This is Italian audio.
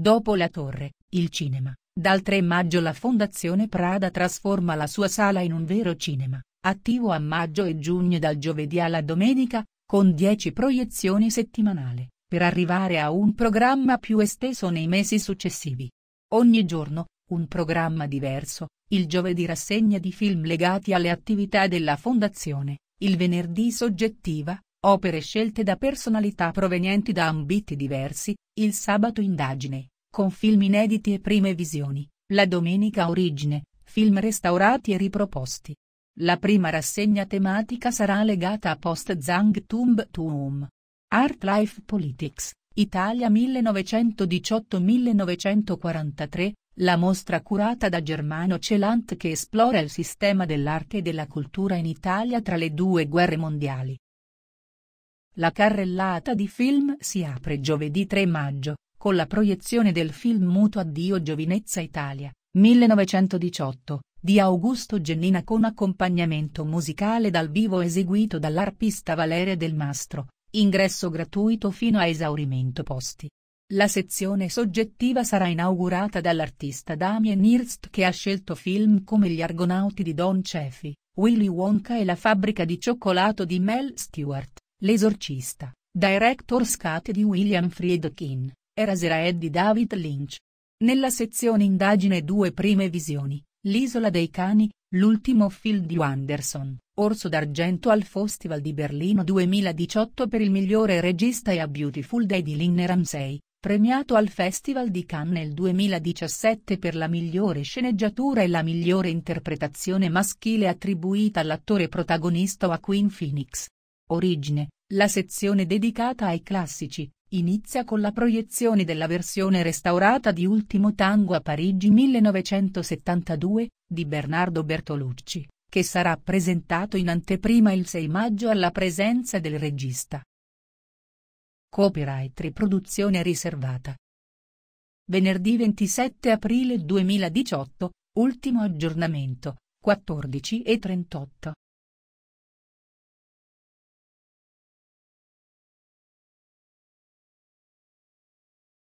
Dopo la torre, il cinema. Dal 3 maggio la Fondazione Prada trasforma la sua sala in un vero cinema, attivo a maggio e giugno dal giovedì alla domenica, con 10 proiezioni settimanali, per arrivare a un programma più esteso nei mesi successivi. Ogni giorno, un programma diverso, il giovedì rassegna di film legati alle attività della Fondazione, il venerdì soggettiva, Opere scelte da personalità provenienti da ambiti diversi, il sabato indagine, con film inediti e prime visioni, la domenica origine, film restaurati e riproposti. La prima rassegna tematica sarà legata a Post Zang Tumb Tum. Art Life Politics, Italia 1918-1943, la mostra curata da Germano Celant che esplora il sistema dell'arte e della cultura in Italia tra le due guerre mondiali. La carrellata di film si apre giovedì 3 maggio, con la proiezione del film Muto Addio Giovinezza Italia, 1918, di Augusto Gennina con accompagnamento musicale dal vivo eseguito dall'arpista Valeria Del Mastro, ingresso gratuito fino a esaurimento posti. La sezione soggettiva sarà inaugurata dall'artista Damien Hirst che ha scelto film come Gli Argonauti di Don Ceffi, Willy Wonka e La fabbrica di cioccolato di Mel Stewart. L'esorcista, director's cut di William Friedkin, era Eraserhead di David Lynch. Nella sezione indagine due prime visioni, L'isola dei cani, l'ultimo film di Anderson, Orso d'argento al Festival di Berlino 2018 per il migliore regista e a Beautiful Day di Lynn Ramsey, premiato al Festival di Cannes nel 2017 per la migliore sceneggiatura e la migliore interpretazione maschile attribuita all'attore protagonista Joaquin Phoenix. Origine, la sezione dedicata ai classici, inizia con la proiezione della versione restaurata di Ultimo Tango a Parigi 1972, di Bernardo Bertolucci, che sarà presentato in anteprima il 6 maggio alla presenza del regista. Copyright riproduzione riservata. Venerdì 27 aprile 2018, ultimo aggiornamento, 14 e 38.